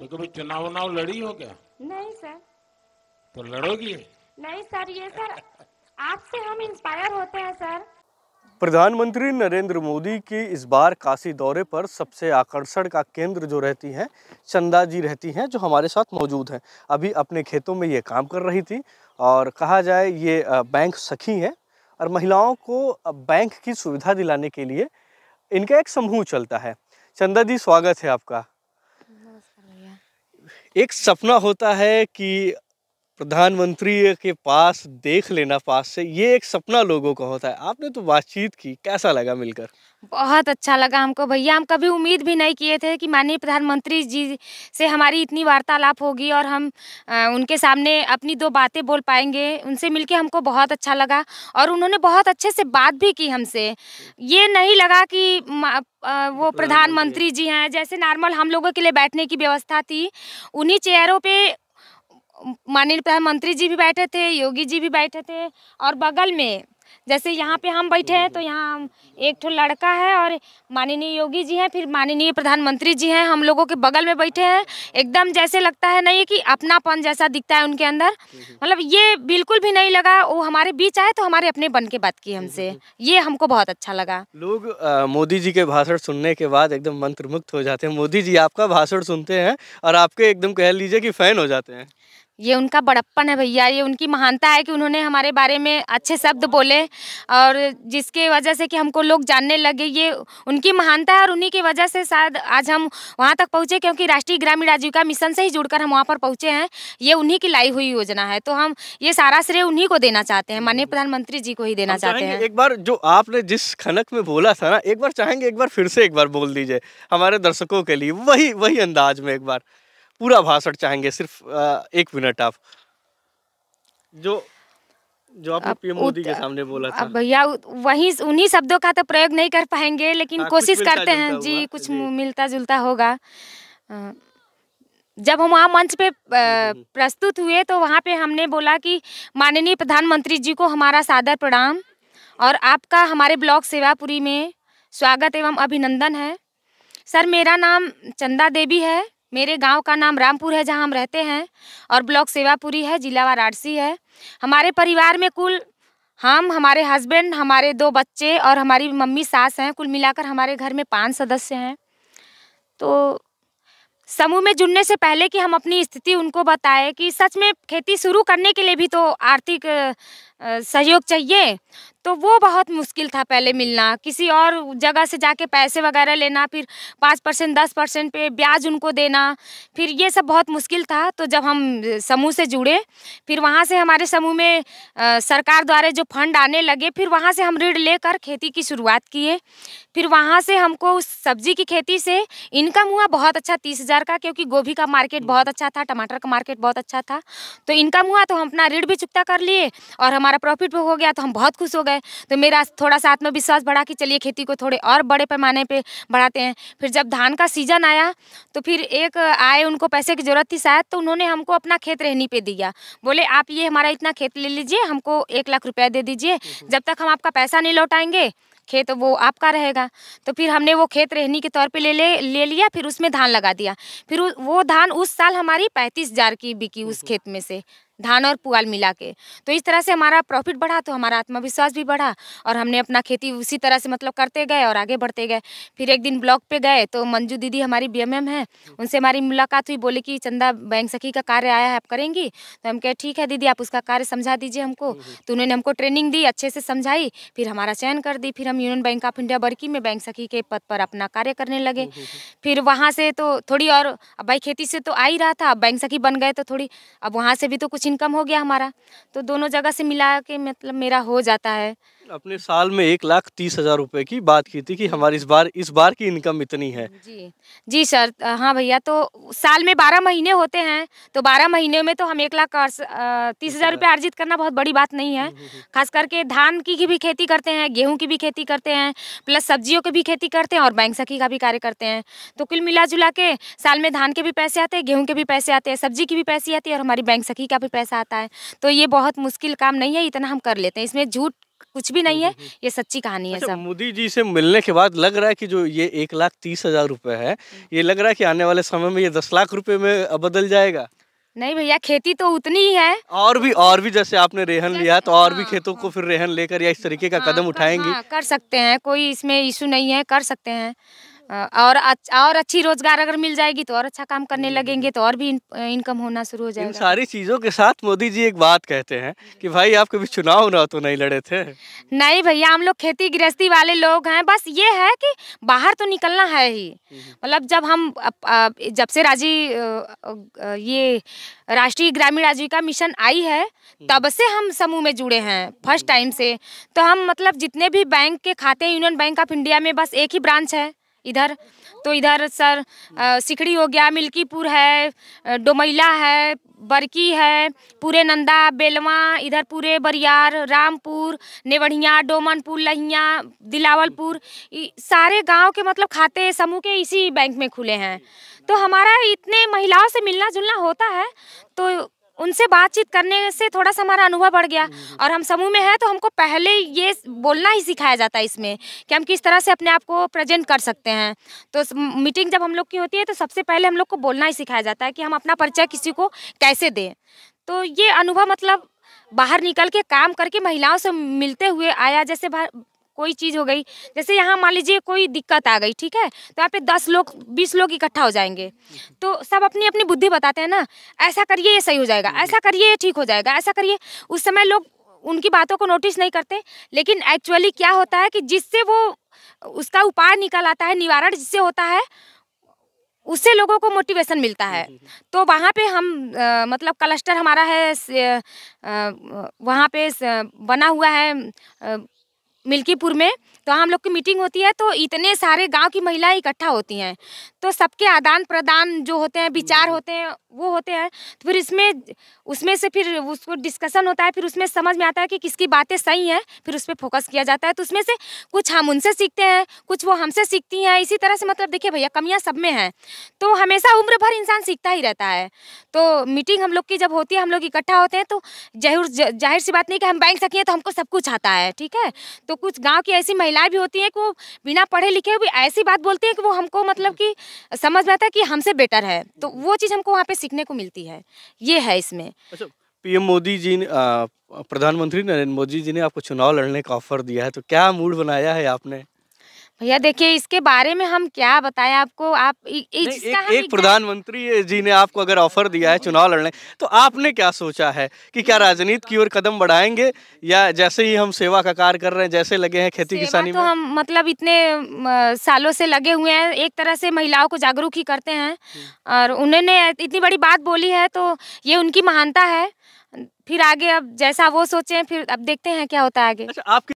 Sir तो कभी चुनाव उनाव लड़ी हो क्या नहीं सर तो लड़ोगी नहीं सर ये सर आपसे हम इंस्पायर होते हैं सर प्रधानमंत्री नरेंद्र मोदी की इस बार काशी दौरे पर सबसे आकर्षण का केंद्र जो रहती हैं चंदा जी रहती हैं जो हमारे साथ मौजूद हैं अभी अपने खेतों में ये काम कर रही थी और कहा जाए ये बैंक सखी हैं और महिलाओं को बैंक की सुविधा दिलाने के लिए इनका एक समूह चलता है चंदा जी स्वागत है आपका एक सपना होता है कि प्रधानमंत्री के पास देख लेना पास से ये एक सपना लोगों का होता है आपने तो बातचीत की कैसा लगा मिलकर बहुत अच्छा लगा हमको भैया हम कभी उम्मीद भी नहीं किए थे कि माननीय प्रधानमंत्री जी से हमारी इतनी वार्तालाप होगी और हम आ, उनके सामने अपनी दो बातें बोल पाएंगे उनसे मिलके हमको बहुत अच्छा लगा और उन्होंने बहुत अच्छे से बात भी की हमसे ये नहीं लगा कि आ, वो प्रधानमंत्री जी हैं जैसे नॉर्मल हम लोगों के लिए बैठने की व्यवस्था थी उन्हीं चेयरों पर माननीय प्रधानमंत्री जी भी बैठे थे योगी जी भी बैठे थे और बगल में जैसे यहाँ पे हम बैठे हैं तो हम्म। यहाँ एक ठो लड़का है और माननीय योगी जी हैं फिर माननीय प्रधानमंत्री जी हैं हम लोगों के बगल में बैठे हैं एकदम जैसे लगता है नहीं कि अपनापन जैसा दिखता है उनके अंदर हम्म, हम्म। मतलब ये बिल्कुल भी नहीं लगा वो हमारे बीच आए तो हमारे अपने बन के बात की हमसे ये हमको बहुत अच्छा लगा लोग मोदी जी के भाषण सुनने के बाद एकदम मंत्रमुक्त हो जाते हैं मोदी जी आपका भाषण सुनते हैं और आपके एकदम कह लीजिए कि फैन हो जाते हैं ये उनका बड़प्पन है भैया ये उनकी महानता है कि उन्होंने हमारे बारे में अच्छे शब्द हाँ। बोले और जिसके वजह से कि हमको लोग जानने लगे ये उनकी महानता है और उन्हीं की वजह से शायद आज हम वहाँ तक पहुँचे क्योंकि राष्ट्रीय ग्रामीण आजीविका मिशन से ही जुड़कर हम वहाँ पर पहुँचे हैं ये उन्हीं की लाई हुई योजना है तो हम ये सारा श्रेय उन्हीं को देना चाहते हैं माननीय हम्म। प्रधानमंत्री जी को ही देना चाहते हैं एक बार जो आपने जिस खनक में बोला था ना एक बार चाहेंगे एक बार फिर से एक बार बोल दीजिए हमारे दर्शकों के लिए वही वही अंदाज में एक बार पूरा भाषण चाहेंगे सिर्फ एक मिनट आप जो जो आपने आप पीएम मोदी के सामने बोला था भैया वही उन्हीं शब्दों का तो प्रयोग नहीं कर पाएंगे लेकिन आ, हाँ, कोशिश करते हैं जी कुछ मिलता जुलता होगा जब हम वहाँ मंच पे हम्म, हम्म, हम्म। प्रस्तुत हुए तो वहाँ पे हमने बोला कि माननीय प्रधानमंत्री जी को हमारा सादर प्रणाम और आपका हमारे ब्लॉक सेवापुरी में स्वागत एवं अभिनंदन है सर मेरा नाम चंदा देवी है मेरे गांव का नाम रामपुर है जहां हम रहते हैं और ब्लॉक सेवापुरी है जिला वाराणसी है हमारे परिवार में कुल हम हमारे हस्बैंड हमारे दो बच्चे और हमारी मम्मी सास हैं कुल मिलाकर हमारे घर में पांच सदस्य हैं तो समूह में जुड़ने से पहले कि हम अपनी स्थिति उनको बताएं कि सच में खेती शुरू करने के लिए भी तो आर्थिक सहयोग चाहिए तो वो बहुत मुश्किल था पहले मिलना किसी और जगह से जाके पैसे वगैरह लेना फिर पाँच परसेंट दस परसेंट पे ब्याज उनको देना फिर ये सब बहुत मुश्किल था तो जब हम समूह से जुड़े फिर वहाँ से हमारे समूह में आ, सरकार द्वारा जो फंड आने लगे फिर वहाँ से हम ऋण लेकर खेती की शुरुआत किए फिर वहाँ से हमको उस सब्जी की खेती से इनकम हुआ बहुत अच्छा तीस हज़ार का क्योंकि गोभी का मार्केट बहुत अच्छा था टमाटर का मार्केट बहुत अच्छा था तो इनकम हुआ तो हम अपना ऋण भी चुकता कर लिए और हमारा प्रॉफिट भी हो गया तो हम बहुत खुश हो गए है तो मेरा थोड़ा सा आत्मविश्वास बढ़ा कि चलिए खेती को थोड़े और बड़े पैमाने पर बढ़ाते हैं फिर जब धान का सीजन आया तो फिर एक आए उनको पैसे की ज़रूरत थी शायद तो उन्होंने हमको अपना खेत रहनी पर दिया बोले आप ये हमारा इतना खेत ले लीजिए हमको एक लाख रुपया दे दीजिए हम्म। जब तक हम आपका पैसा नहीं लौटाएंगे खेत वो आपका रहेगा तो फिर हमने वो खेत रहनी के तौर पे ले ले ले लिया फिर उसमें धान लगा दिया फिर वो धान उस साल हमारी पैंतीस हज़ार की बिकी उस हम्म। खेत में से धान और पुआल मिला के तो इस तरह से हमारा प्रॉफिट बढ़ा तो हमारा आत्मविश्वास भी बढ़ा और हमने अपना खेती उसी तरह से मतलब करते गए और आगे बढ़ते गए फिर एक दिन ब्लॉक पे गए तो मंजू दीदी हमारी बी है उनसे हमारी मुलाकात हुई बोले कि चंदा बैंक सखी का कार्य आया है आप करेंगी तो हम कहे ठीक है दीदी आप उसका कार्य समझा दीजिए हमको हम्म, हम्म। तो उन्होंने हमको ट्रेनिंग दी अच्छे से समझाई फिर हमारा चयन कर दी फिर हम Union Bank of India Barki में बैंक सखी के पद पर अपना कार्य करने लगे हम्म, फिर वहाँ से तो थोड़ी और भाई खेती से तो आ ही रहा था बैंक सखी बन गए तो थोड़ी अब वहाँ से भी तो कुछ कुछ इनकम हो गया हमारा तो दोनों जगह से मिला के मतलब मेरा हो जाता है अपने साल में एक लाख तीस हजार रूपए की बात की थी कि हमारी इस बार इस बार की इनकम इतनी है जी जी सर हाँ भैया तो साल में बारह महीने होते हैं तो बारह महीने में तो हम एक लाख तीस हजार रूपए अर्जित करना बहुत बड़ी बात नहीं है हम्म, हम्म, हम्म। खास करके धान की भी खेती करते हैं गेहूं की भी खेती करते हैं प्लस सब्जियों की भी खेती करते हैं और बैंक सखी का भी कार्य करते हैं तो कुल मिला के साल में धान के भी पैसे आते हैं गेहूँ के भी पैसे आते हैं सब्जी की भी पैसे आती है और हमारी बैंक सखी का भी पैसा आता है तो ये बहुत मुश्किल काम नहीं है इतना हम कर लेते हैं इसमें झूठ कुछ भी नहीं हम्म, है हम्म, हम्म। ये सच्ची कहानी है अच्छा, मोदी जी से मिलने के बाद लग रहा है कि जो ये एक लाख तीस हजार रूपए है ये लग रहा है कि आने वाले समय में ये दस लाख रुपए में बदल जाएगा नहीं भैया खेती तो उतनी ही है और भी और भी जैसे आपने रेहन लिया तो और हाँ, भी खेतों हाँ, को फिर रेहन लेकर या इस तरीके का हाँ, कदम उठाएंगे हाँ, कर सकते हैं कोई इसमें इशू नहीं है कर सकते हैं और और अच्छी रोजगार अगर मिल जाएगी तो और अच्छा काम करने हम्म, हम्म, लगेंगे हम्म। तो और भी इनकम होना शुरू हो जाएगा इन सारी चीज़ों के साथ मोदी जी एक बात कहते हैं कि भाई आप कभी चुनाव ना तो नहीं लड़े थे नहीं भैया हम लोग खेती गृहस्थी वाले लोग हैं बस ये है कि बाहर तो निकलना है ही मतलब जब हम जब से राजी ये राष्ट्रीय ग्रामीण आजीविका मिशन आई है तब से हम समूह में जुड़े हैं फर्स्ट टाइम से तो हम मतलब जितने भी बैंक के खाते यूनियन बैंक ऑफ इंडिया में बस एक ही ब्रांच है इधर तो इधर सर सिकड़ी हो गया मिल्कीपुर है डोमैला है बरकी है पूरे नंदा बेलवा इधर पूरे बरियार रामपुर नेवढ़िया डोमनपुर लहिया दिलावलपुर सारे गांव के मतलब खाते समूह के इसी बैंक में खुले हैं तो हमारा इतने महिलाओं से मिलना जुलना होता है तो उनसे बातचीत करने से थोड़ा सा हमारा अनुभव बढ़ गया हम्म, हम्म। और हम समूह में हैं तो हमको पहले ये बोलना ही सिखाया जाता है इसमें कि हम किस तरह से अपने आप को प्रेजेंट कर सकते हैं तो मीटिंग जब हम लोग की होती है तो सबसे पहले हम लोग को बोलना ही सिखाया जाता है कि हम अपना परिचय किसी को कैसे दें तो ये अनुभव मतलब बाहर निकल के काम करके महिलाओं से मिलते हुए आया जैसे कोई चीज़ हो गई जैसे यहाँ मान लीजिए कोई दिक्कत आ गई ठीक है तो यहाँ पे दस लोग बीस लोग इकट्ठा हो जाएंगे तो सब अपनी अपनी बुद्धि बताते हैं ना ऐसा करिए ये सही हो जाएगा ऐसा करिए ये ठीक हो जाएगा ऐसा करिए उस समय लोग उनकी बातों को नोटिस नहीं करते लेकिन एक्चुअली क्या होता है कि जिससे वो उसका उपाय निकल आता है निवारण जिससे होता है उससे लोगों को मोटिवेशन मिलता है तो वहाँ पे हम आ, मतलब क्लस्टर हमारा है आ, वहाँ पे बना हुआ है आ, मिल्कीपुर में तो हम लोग की मीटिंग होती है तो इतने सारे गांव की महिलाएं इकट्ठा होती हैं तो सबके आदान प्रदान जो होते हैं विचार हम्म। होते हैं वो होते हैं तो फिर इसमें उसमें से फिर उसको डिस्कशन होता है फिर उसमें समझ में आता है कि किसकी बातें सही हैं फिर उस पर फोकस किया जाता है तो उसमें से कुछ हम उनसे सीखते हैं कुछ वो हमसे सीखती हैं इसी तरह से मतलब देखिए भैया कमियाँ सब में हैं तो हमेशा उम्र भर इंसान सीखता ही रहता है तो मीटिंग हम लोग की जब होती है हम लोग इकट्ठा होते हैं तो जहूर जाहिर सी बात नहीं कि हम बैंक सकें तो हमको सब कुछ आता है ठीक है तो कुछ गाँव की ऐसी महिलाएँ भी होती हैं कि वो बिना पढ़े लिखे भी ऐसी बात बोलती हैं कि वो हमको मतलब कि समझ में आता है कि हमसे बेटर है तो वो चीज़ हमको वहाँ पर सीखने को मिलती है ये है इसमें अच्छा, पीएम मोदी जी ने प्रधानमंत्री नरेंद्र मोदी जी ने आपको चुनाव लड़ने का ऑफर दिया है तो क्या मूड बनाया है आपने भैया देखिए इसके बारे में हम क्या बताएं आपको आप इ, इ, एक, एक प्रधानमंत्री जी ने आपको अगर ऑफर दिया है चुनाव लड़ने तो आपने क्या सोचा है कि क्या राजनीति की ओर कदम बढ़ाएंगे या जैसे ही हम सेवा का कार्य कर रहे हैं जैसे लगे हैं खेती किसानी तो में हम मतलब इतने सालों से लगे हुए हैं एक तरह से महिलाओं को जागरूक ही करते हैं हम्म। और उन्होंने इतनी बड़ी बात बोली है तो ये उनकी महानता है फिर आगे अब जैसा वो सोचे फिर अब देखते हैं क्या होता है आगे अच्छा, आपकी